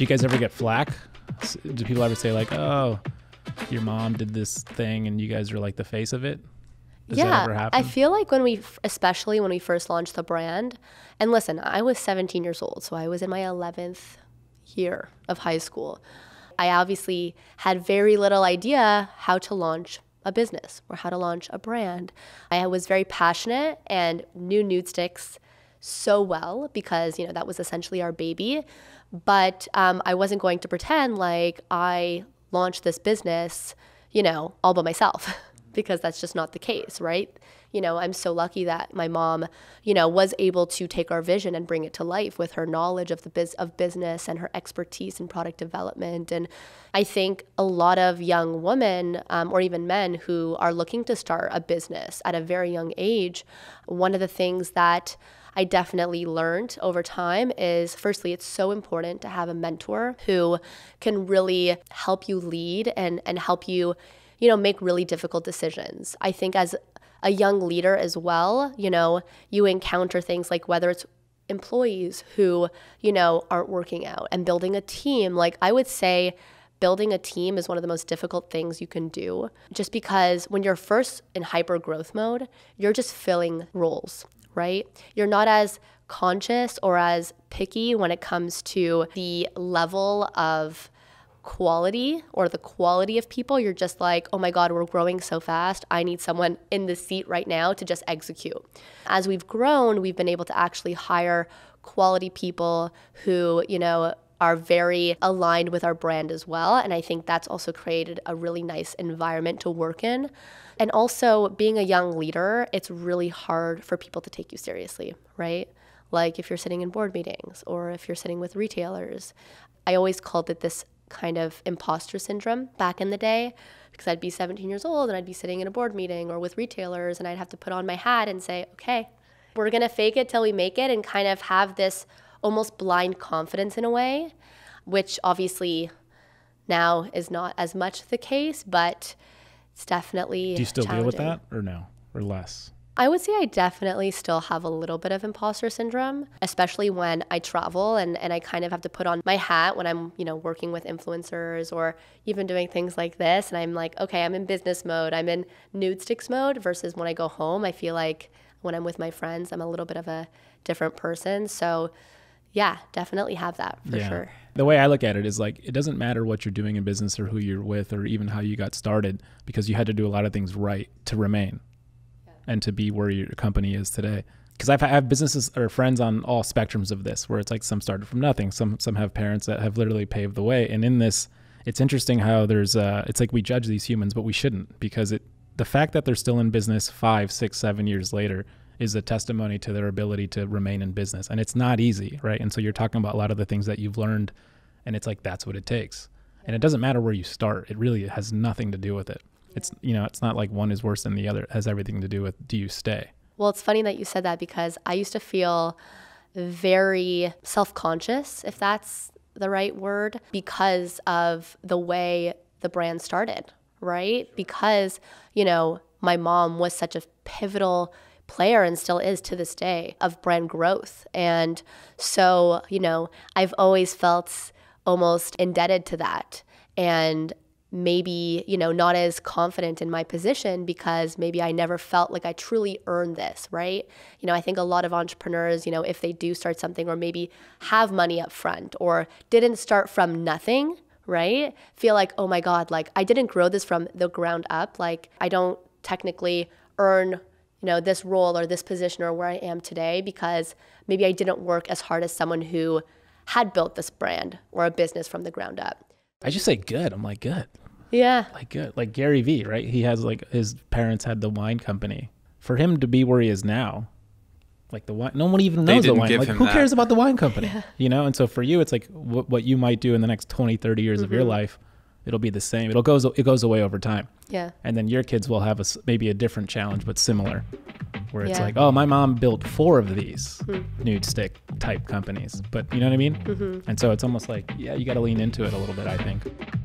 Do you guys ever get flack? Do people ever say like, "Oh, your mom did this thing and you guys are like the face of it"? Does yeah, I feel like when we, especially when we first launched the brand, and listen, I was 17 years old, so I was in my 11th year of high school. I obviously had very little idea how to launch a business or how to launch a brand. I was very passionate and knew nude sticks so well because, you know, that was essentially our baby. But um, I wasn't going to pretend like I launched this business, you know, all by myself because that's just not the case, right? You know, I'm so lucky that my mom, you know, was able to take our vision and bring it to life with her knowledge of the biz- of business and her expertise in product development. And I think a lot of young women um, or even men who are looking to start a business at a very young age, one of the things that I definitely learned over time is firstly, it's so important to have a mentor who can really help you lead and, and help you, you know, make really difficult decisions. I think as a young leader as well, you know, you encounter things like whether it's employees who, you know, aren't working out and building a team. Like I would say, building a team is one of the most difficult things you can do just because when you're first in hyper growth mode, you're just filling roles right? You're not as conscious or as picky when it comes to the level of quality or the quality of people. You're just like, oh my God, we're growing so fast. I need someone in the seat right now to just execute. As we've grown, we've been able to actually hire quality people who, you know, are very aligned with our brand as well. And I think that's also created a really nice environment to work in. And also, being a young leader, it's really hard for people to take you seriously, right? Like if you're sitting in board meetings or if you're sitting with retailers. I always called it this kind of imposter syndrome back in the day because I'd be 17 years old and I'd be sitting in a board meeting or with retailers and I'd have to put on my hat and say, okay, we're going to fake it till we make it and kind of have this almost blind confidence in a way, which obviously now is not as much the case, but it's definitely. Do you still deal with that or no, or less? I would say I definitely still have a little bit of imposter syndrome, especially when I travel and, and I kind of have to put on my hat when I'm, you know, working with influencers or even doing things like this. And I'm like, okay, I'm in business mode, I'm in nude sticks mode versus when I go home, I feel like when I'm with my friends, I'm a little bit of a different person. So yeah, definitely have that for yeah. sure. The way I look at it is like it doesn't matter what you're doing in business or who you're with or even how you got started because you had to do a lot of things right to remain and to be where your company is today. Because I've businesses or friends on all spectrums of this, where it's like some started from nothing, some some have parents that have literally paved the way, and in this, it's interesting how there's uh, it's like we judge these humans, but we shouldn't because it the fact that they're still in business five, six, seven years later is a testimony to their ability to remain in business. And it's not easy, right? And so you're talking about a lot of the things that you've learned, and it's like that's what it takes. And it doesn't matter where you start, it really has nothing to do with it. It's, you know, it's not like one is worse than the other, it has everything to do with do you stay? Well, it's funny that you said that because I used to feel very self conscious, if that's the right word, because of the way the brand started, right? Because, you know, my mom was such a pivotal player and still is to this day of brand growth. And so, you know, I've always felt almost indebted to that. And maybe, you know, not as confident in my position because maybe I never felt like I truly earned this, right? You know, I think a lot of entrepreneurs, you know, if they do start something or maybe have money up front or didn't start from nothing, right? Feel like, oh my God, like I didn't grow this from the ground up. Like I don't technically earn you know, this role or this position or where I am today because maybe I didn't work as hard as someone who had built this brand or a business from the ground up. I just say good. I'm like, good. Yeah. Like good. Like Gary Vee, right? He has like his parents had the wine company. For him to be where he is now, like the wine, no one even knows the wine. Like who that. cares about the wine company? Yeah. You know? And so for you, it's like what, what you might do in the next 20, 30 years mm-hmm. of your mm-hmm. life it'll be the same. It'll goes it goes away over time. Yeah. And then your kids will have a maybe a different challenge but similar, where it's yeah. like, oh, my mom built four of these mm. nude stick type companies, but you know what I mean. Mm-hmm. And so it's almost like, yeah, you got to lean into it a little bit. I think.